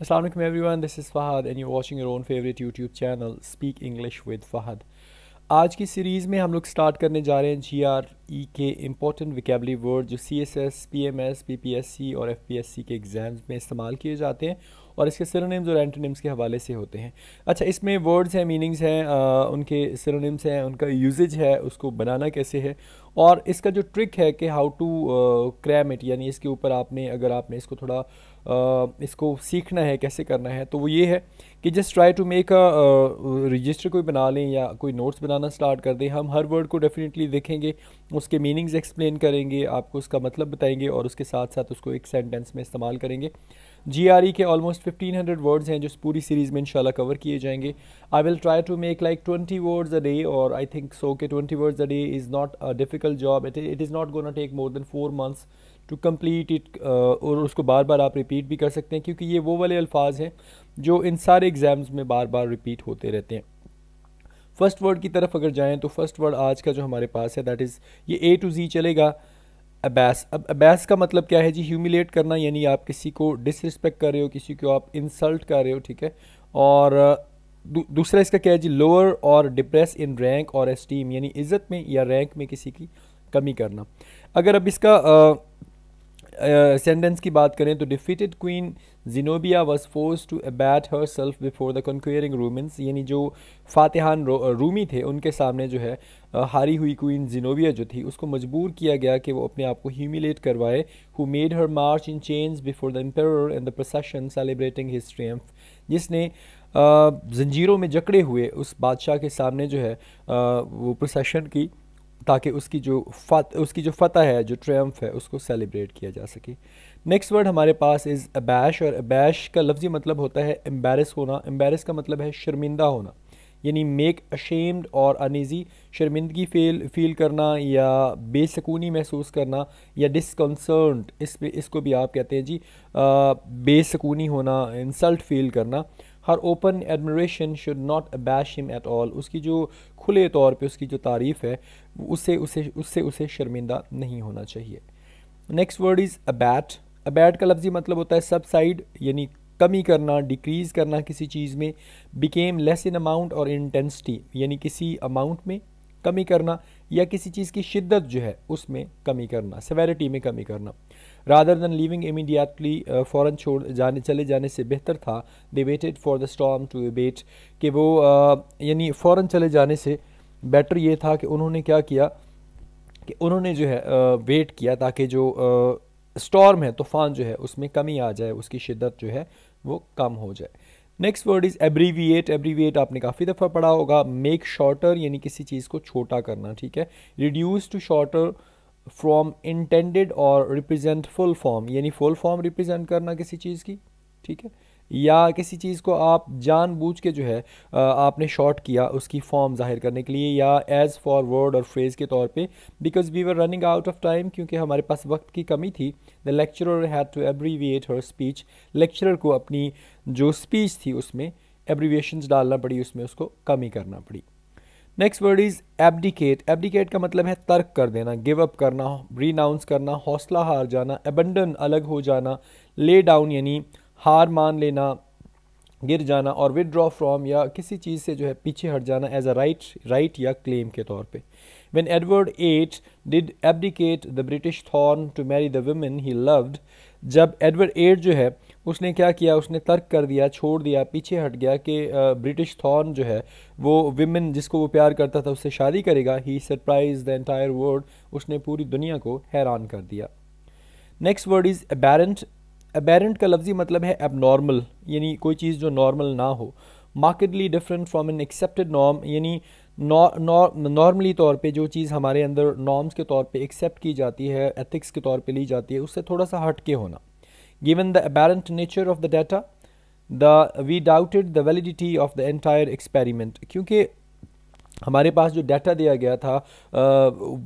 Assalamualaikum everyone, this is Fahad and you're watching your own favorite YouTube channel Speak English with Fahad. आज की series में हम लोग start करने जा रहे हैं जी आर ई के इम्पोर्टेंट विकेबली वर्ड जो C S S P M S P P S C और एफ पी एस सी के एग्ज़ाम्स में इस्तेमाल किए जाते हैं और इसके सिरोनिम्स और एंटोनिम्स के हवाले से होते हैं अच्छा इसमें वर्ड्स हैं मीनिंग्स हैं उनके सिरोनिम्स हैं उनका यूजेज है उसको बनाना कैसे है और इसका जो ट्रिक है कि हाउ टू क्रैम इट यानी इसके ऊपर आपने अगर आपने इसको थोड़ा uh, इसको सीखना है कैसे करना है तो वो ये है कि just try to make a register कोई बना लें या कोई नोट्स बनाना स्टार्ट कर दें हम हर वर्ड को डेफिनेटली देखेंगे उसके मीनिंग्स एक्सप्लेन करेंगे आपको उसका मतलब बताएंगे और उसके साथ साथ उसको एक सेंटेंस में इस्तेमाल करेंगे जी e के ऑलमोस्ट फिफ्टीन हंड्रेड वर्ड्स हैं जो पूरी सीरीज़ में इंशाल्लाह कवर किए जाएंगे I will try to make like twenty words a day और आई थिंक सो के twenty words a day is not a difficult job it it is not gonna take more than four months to complete it और उसको बार बार आप repeat भी कर सकते हैं क्योंकि ये वो वाले अल्फाज हैं जो इन सारे एग्ज़ाम्स में बार बार रिपीट होते रहते हैं फर्स्ट वर्ड की तरफ अगर जाएँ तो फर्स्ट वर्ड आज का जो हमारे पास है दैट इज़ ये ए टू जी चलेगा अबैस अब अबैस का मतलब क्या है जी ह्यूमिलेट करना यानी आप किसी को डिसरिस्पेक्ट कर रहे हो किसी को आप इंसल्ट कर रहे हो ठीक है और दू, दूसरा इसका क्या है जी लोअर और डिप्रेस इन रैंक और एस्टीम यानी इज़्ज़त में या रैंक में किसी की कमी करना अगर अब इसका आ, सेंटेंस की बात करें तो defeated queen Zenobia was force to abase her self before the conquering Romans यानी जो फातिहान रूमी थे उनके सामने जो है हारी हुई क्वीन जिनोबिया जो थी उसको मजबूर किया गया कि वो अपने आप को ह्यूमिलेट करवाए who made her march in chains before the emperor and the procession celebrating his triumph जिसने जंजीरों में जकड़े हुए उस बादशाह के सामने जो है वो प्रोसेशन की ताकि उसकी जो फत उसकी जो फतह है जो ट्रम्फ है उसको सेलिब्रेट किया जा सके नेक्स्ट वर्ड हमारे पास इज़ अबैश और अबैश का लफ्ज़ी मतलब होता है एम्बेरस होना एम्बेरस का मतलब है शर्मिंदा होना यानी मेक अशेम्ड और अनिज़ी शर्मिंदगी फील फील करना या बेसकूनी महसूस करना या डिसकंसर्न इस पे इसको भी आप कहते हैं जी बेसकूनी होना इंसल्ट फील करना her open admiration should not abash him at all उसकी जो खुले तौर पे उसकी जो तारीफ़ है उसे उसे उससे उसे शर्मिंदा नहीं होना चाहिए next word is abate abate का लफ्ज़ी मतलब होता है सब साइड यानी कमी करना डिक्रीज़ करना किसी चीज़ में बिकेम लेस इन अमाउंट और इंटेंसिटी यानी किसी अमाउंट में कमी करना या किसी चीज़ की शिद्दत जो है उसमें कमी करना सेवेरिटी में कमी करना रादर दैन लिविंग इमीडिएटली फ़ौरन छोड़ जाने चले जाने से बेहतर था they waited for the storm to abate कि वो uh, यानी फ़ौर चले जाने से बेटर ये था कि उन्होंने क्या किया कि उन्होंने जो है वेट uh, किया ताकि जो स्टॉर्म uh, है तूफ़ान जो है उसमें कमी आ जाए उसकी शिद्दत जो है वो कम हो जाए next word is abbreviate abbreviate आपने काफ़ी दफ़ा पढ़ा होगा मेक शॉर्टर यानी किसी चीज़ को छोटा करना ठीक है reduce to shorter from intended और रिप्रेजेंट फुल फॉर्म यानी फुल फॉर्म रिप्रेजेंट करना किसी चीज़ की ठीक है या किसी चीज़ को आप जानबूझ के जो है आपने शॉर्ट किया उसकी फॉर्म जाहिर करने के लिए या एज़ फॉर वर्ड और फ्रेज़ के तौर पे because we were running out of time क्योंकि हमारे पास वक्त की कमी थी the lecturer had to abbreviate her speech lecturer को अपनी जो स्पीच थी उसमें एब्रीविएशन डालना पड़ी उसमें उसको कमी करना पड़ी next word is abdicate abdicate का मतलब है तर्क कर देना गिव अप करना रीनाउंस करना हौसला हार जाना एबंडन अलग हो जाना ले डाउन यानी हार मान लेना गिर जाना और विदड्रॉ फ्रॉम या किसी चीज़ से जो है पीछे हट जाना एज अ राइट राइट या क्लेम के तौर पे when Edward eight did abdicate the British throne to marry the women he loved जब एडवर्ड एट जो है उसने क्या किया उसने तर्क कर दिया छोड़ दिया पीछे हट गया कि ब्रिटिश थॉर्न जो है वो विमेन जिसको वो प्यार करता था उससे शादी करेगा he surprise the entire world उसने पूरी दुनिया को हैरान कर दिया next word is aberrant aberrant का लफ्जी मतलब है एबनॉर्मल यानी कोई चीज़ जो नॉर्मल ना हो markedly different from an accepted norm यानी नॉर्मली तौर पे जो चीज़ हमारे अंदर नॉर्म्स के तौर पे एक्सेप्ट की जाती है एथिक्स के तौर पे ली जाती है उससे थोड़ा सा हट के होना given the aberrant nature of the data the we doubted the validity of the entire experiment क्योंकि हमारे पास जो डाटा दिया गया था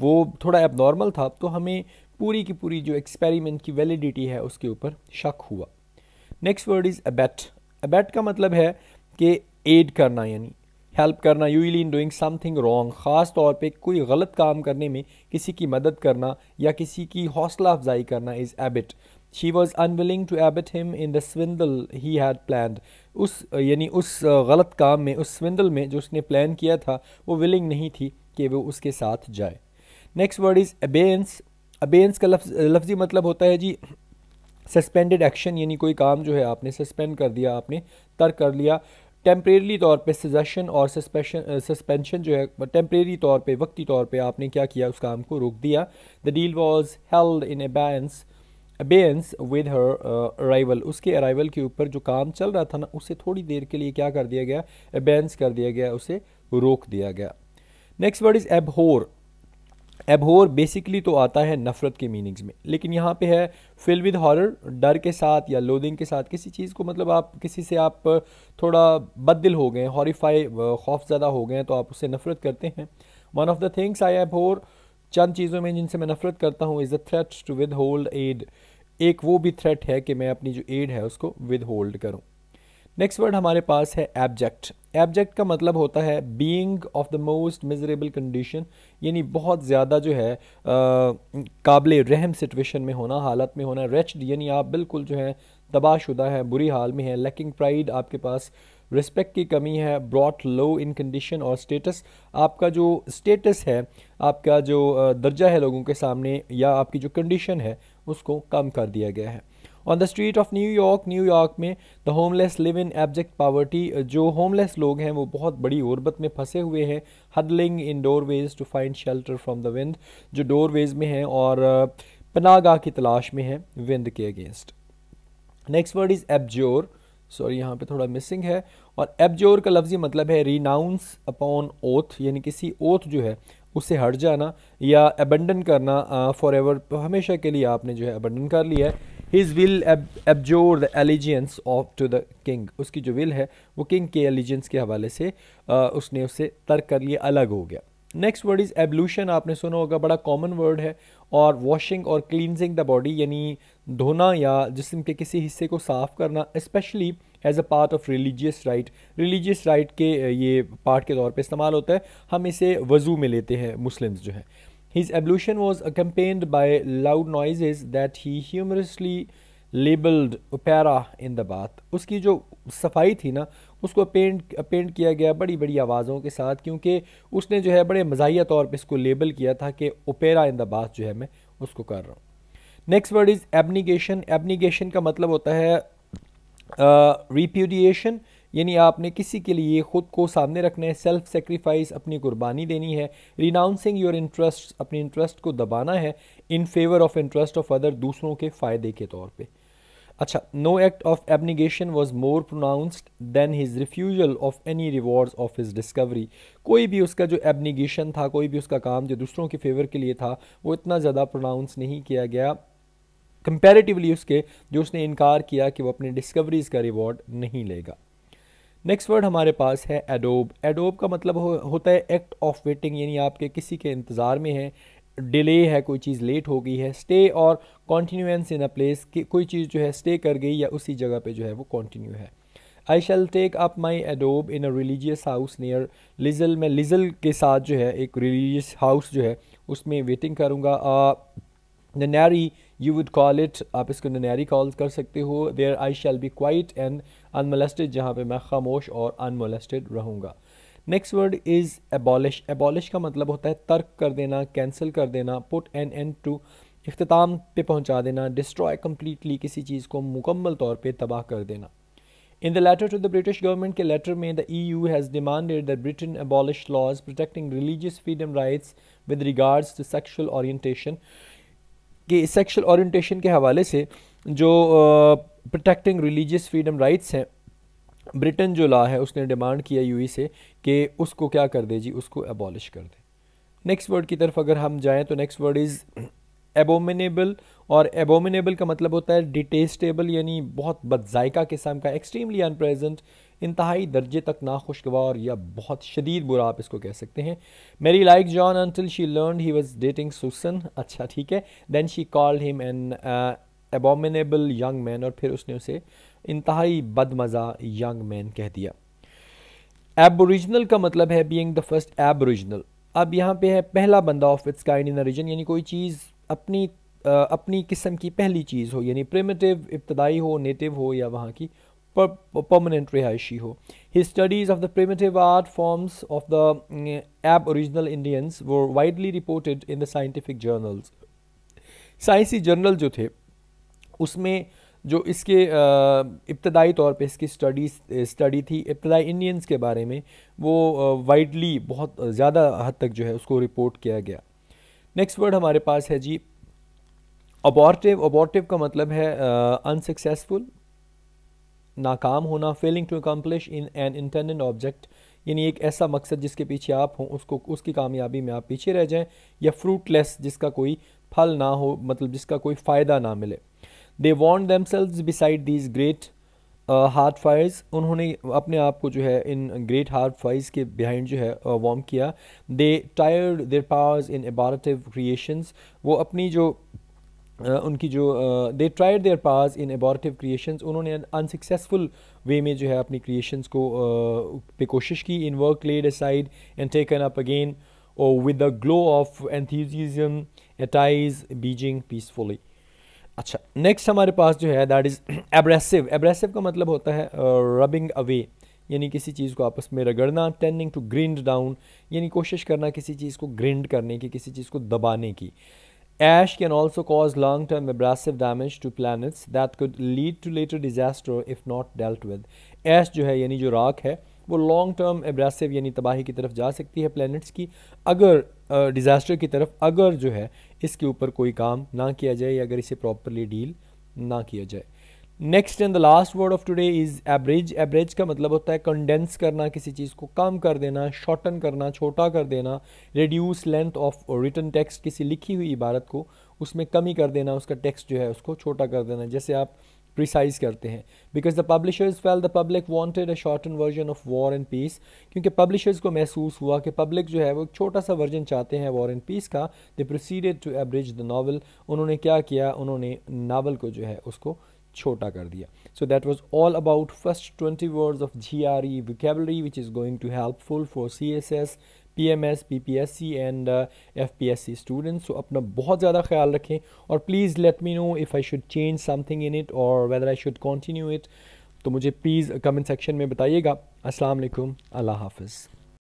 वो थोड़ा एबनॉर्मल था तो हमें पूरी की पूरी जो एक्सपेरिमेंट की वैलिडिटी है उसके ऊपर शक हुआ next word is abet abet का मतलब है कि एड करना यानी हेल्प करना you in doing something wrong ख़ास तौर पे कोई गलत काम करने में किसी की मदद करना या किसी की हौसला अफजाई करना is abet she was unwilling to abet him in the swindle he had plan उस यानी उस गलत काम में उस स्विंदल में जो उसने प्लान किया था वो विलिंग नहीं थी कि वो उसके साथ जाए next word is abeyance abeyance का लफ्ज लफ्जी मतलब होता है जी सस्पेंडेड एक्शन यानी कोई काम जो है आपने सस्पेंड कर दिया आपने तर्क कर लिया टेम्परेरी तौर पे सजेशन और सस्पेशन सस्पेंशन जो है टेम्परेरी तौर पे वक्ती तौर पे आपने क्या किया उस काम को रोक दिया the deal was held in abeyance abeyance with her arrival उसके अराइवल के ऊपर जो काम चल रहा था ना उसे थोड़ी देर के लिए क्या कर दिया गया अबेंस कर दिया गया उसे रोक दिया गया next word is abhor abhor basically तो आता है नफ़रत के मीनिंग्स में लेकिन यहाँ पे है फिल विद हॉरर डर के साथ या लोदिंग के साथ किसी चीज़ को मतलब आप किसी से आप थोड़ा बददिल हो गए हॉरीफाई खौफ ज़्यादा हो गए तो आप उससे नफ़रत करते हैं one of the things I abhor चंद चीज़ों में जिनसे मैं नफ़रत करता हूँ is a threat to withhold aid एक वो भी थ्रेट है कि मैं अपनी जो एड है उसको विद होल्ड करूँ नेक्स्ट वर्ड हमारे पास है एबजेक्ट एबजेक्ट का मतलब होता है being of the most miserable condition यानी बहुत ज़्यादा जो है काबिल रहम सिचुएशन में होना हालत में होना रेचड यानी आप बिल्कुल जो है तबाहशुदा हैं बुरी हाल में है लैकिंग प्राइड आपके पास रिस्पेक्ट की कमी है ब्रॉट लो इन कंडीशन और स्टेटस आपका जो स्टेटस है आपका जो दर्जा है लोगों के सामने या आपकी जो कंडीशन है उसको कम कर दिया गया है on the street of New York New York में the homeless live in abject poverty जो होमलेस लोग हैं वो बहुत बड़ी गुरबत में फंसे हुए हैं huddling in doorways to find shelter from the wind जो डोर वेज में हैं और uh, पनागा की तलाश में हैं विंद के against next word is abjure sorry यहाँ पे थोड़ा मिसिंग है और एबजोर का लफ्ज़ी मतलब है रिनाउंस अपॉन ओथ यानी किसी ओथ जो है उसे हट जाना या अबंडन करना फॉर uh, एवर हमेशा के लिए आपने जो है अबंडन कर लिया है his will abjure the allegiance of to the king उसकी जो विल है वो किंग के एलिजियंस के हवाले से आ, उसने उससे तर्क कर लिया अलग हो गया नेक्स्ट वर्ड इज़ एबलूशन आपने सुना होगा बड़ा कॉमन वर्ड है और वॉशिंग और क्लिनजिंग द बॉडी यानी धोना या जिसम के किसी हिस्से को साफ़ करना especially as a part of religious rite religious rite के ये पार्ट के तौर पे इस्तेमाल होता है हम इसे वज़ू में लेते हैं मुस्लिम्स जो हैं His ablution was accompanied by loud noises that he humorously labelled opera in the bath उसकी जो सफाई थी ना उसको पेंट पेंट किया गया बड़ी बड़ी आवाज़ों के साथ क्योंकि उसने जो है बड़े मजाही तौर पर इसको लेबल किया था कि ओपेरा इन द बात जो है मैं उसको कर रहा हूँ next word is abnegation abnegation का मतलब होता है रिप्यूडिएशन uh, यानी आपने किसी के लिए खुद को सामने रखना है सेल्फ सेक्रीफाइस अपनी कुर्बानी देनी है रिनाउंसिंग योर इंटरेस्ट अपने इंटरेस्ट को दबाना है in favour of interest of other दूसरों के फ़ायदे के तौर पर अच्छा no act of abnegation was more pronounced than his refusal of any rewards of his discovery कोई भी उसका जो एबनिगेशन था कोई भी उसका काम जो दूसरों के फेवर के लिए था वो इतना ज़्यादा प्रोनाउंस नहीं किया गया कंपेरेटिवली उसके जो उसने इनकार किया कि वो अपने डिस्कवरीज़ का रिवॉर्ड नहीं लेगा नेक्स्ट वर्ड हमारे पास है एडोब एडोब का मतलब हो, होता है एक्ट ऑफ वेटिंग यानी आपके किसी के इंतज़ार में है डिले है कोई चीज़ लेट हो गई है स्टे और कॉन्टीन्यूएंस इन अ प्लेस कि कोई चीज़ जो है स्टे कर गई या उसी जगह पे जो है वो कॉन्टीन्यू है I shall take up my एडोब in a religious house near Lisle मैं लिजल के साथ जो है एक रिलीजियस हाउस जो है उसमें वेटिंग करूँगा the uh, nunnery you would call it आप इसको नैरी कॉल कर सकते हो there I shall be quiet and unmolested जहाँ पे मैं खामोश और अनमोलेस्टेड रहूँगा next word is abolish abolish का मतलब होता है तर्क कर देना कैंसिल कर देना पुट एन एंड टू अख्ताम पे पहुँचा देना डिस्ट्रॉय कम्प्लीटली किसी चीज़ को मुकम्मल तौर पर तबाह कर देना in the letter to the British government के लेटर में E U has demanded the Britain abolish laws protecting religious freedom rights with regards to sexual orientation कि सेक्शुअल ओरिएंटेशन के हवाले से जो प्रोटेक्टिंग रिलीजियस फ्रीडम राइट्स हैं Britain जो law है उसने डिमांड किया यू e से कि उसको क्या कर दे जी उसको एबॉलिश कर दे नेक्स्ट वर्ड की तरफ अगर हम जाएँ तो नेक्स्ट वर्ड इज़ एबोमिनेबल और एबोमिनेबल का मतलब होता है डिटेस्टेबल यानी बहुत बदजायका किस्म का एक्सट्रीमली अनप्रेजेंट इंतहाई दर्जे तक नाखुशगवार या बहुत शदीद बुरा आप इसको कह सकते हैं Mary like John until she learn he was dating Susan अच्छा ठीक है then she call him an abominable young man और फिर उसने उसे इंतहाई बदमज़ा यंग मैन कह दिया एबोरिजिनल का मतलब है बींग द फर्स्ट एबोरिजिनल अब यहाँ पे है पहला बंदा of its kind in reason यानी कोई चीज़ अपनी आ, uh, अपनी किस्म की पहली चीज़ हो यानी प्रिमेटिव इब्तदाई हो नेटिव हो या वहाँ की permanent rehaishi ho. His studies of the primitive art forms of the mm, aboriginal Indians were widely reported in the scientific journals. साइंसी जर्नल जो थे उसमें जो इसके इब्तदाई तौर पे इसकी स्टडीज स्टडी थी इब्तदाई इंडियंस के बारे में वो वाइडली बहुत ज़्यादा हद तक जो है उसको रिपोर्ट किया गया नेक्स्ट वर्ड हमारे पास है जी अबॉर्टिव अबॉर्टिव का मतलब है अनसक्सेसफुल नाकाम होना failing to accomplish in an intended object यानी एक ऐसा मकसद जिसके पीछे आप हों उसको उसकी कामयाबी में आप पीछे रह जाएं या फ्रूटलेस जिसका कोई फल ना हो मतलब जिसका कोई फ़ायदा ना मिले they warmed themselves beside these great hearth fires उन्होंने अपने आप को जो है इन ग्रेट हार्ट फायर्स के बिहाइंड जो है वॉम uh, किया they tried their powers in abortive creations वो अपनी जो उनकी जो they tried their powers in abortive creations उन्होंने अनसक्सेसफुल वे में जो है अपनी क्रिएशंस को uh, पे कोशिश की in work laid aside and taken up again और with the glow of enthusiasm एटाइज बीजिंग पीसफुली अच्छा नेक्स्ट हमारे पास जो है दैट इज़ एब्रेसिव एब्रेसिव का मतलब होता है रबिंग uh, अवे यानी किसी चीज़ को आपस में रगड़ना टेंडिंग टू ग्रिंड डाउन यानी कोशिश करना किसी चीज़ को ग्रिंड करने की किसी चीज़ को दबाने की Ash can also cause long term abrasive damage to planets that could lead to later disaster if not dealt with. Ash जो है यानी जो राख है वो लॉन्ग टर्म एब्रेसिव यानी तबाही की तरफ जा सकती है प्लैनेट्स की अगर डिज़ास्टर uh, की तरफ अगर जो है इसके ऊपर कोई काम ना किया जाए या अगर इसे प्रॉपरली डील ना किया जाए next and the last word of today is abridge abridge का मतलब होता है कंडेंस करना किसी चीज़ को कम कर देना शॉर्टन करना छोटा कर देना reduce length of written text किसी लिखी हुई इबारत को उसमें कमी कर देना उसका टेक्स्ट जो है उसको छोटा कर देना जैसे आप प्रिसाइज करते हैं because the publishers felt the public wanted a shorten version of War and Peace क्योंकि पब्लिशर्स को महसूस हुआ कि पब्लिक जो है वो एक छोटा सा वर्जन चाहते हैं वॉर एंड पीस का they proceeded to abridge the novel उन्होंने क्या किया उन्होंने नावल को जो है उसको छोटा कर दिया so that was all about first twenty words of G R E vocabulary which is going to helpful for C S S P M S P P S C and F P S C students so अपना बहुत ज़्यादा ख्याल रखें और please let me know if I should change something in it और whether I should continue it तो मुझे please comment section में बताइएगा अस्सलाम अल्लाह हाफिज़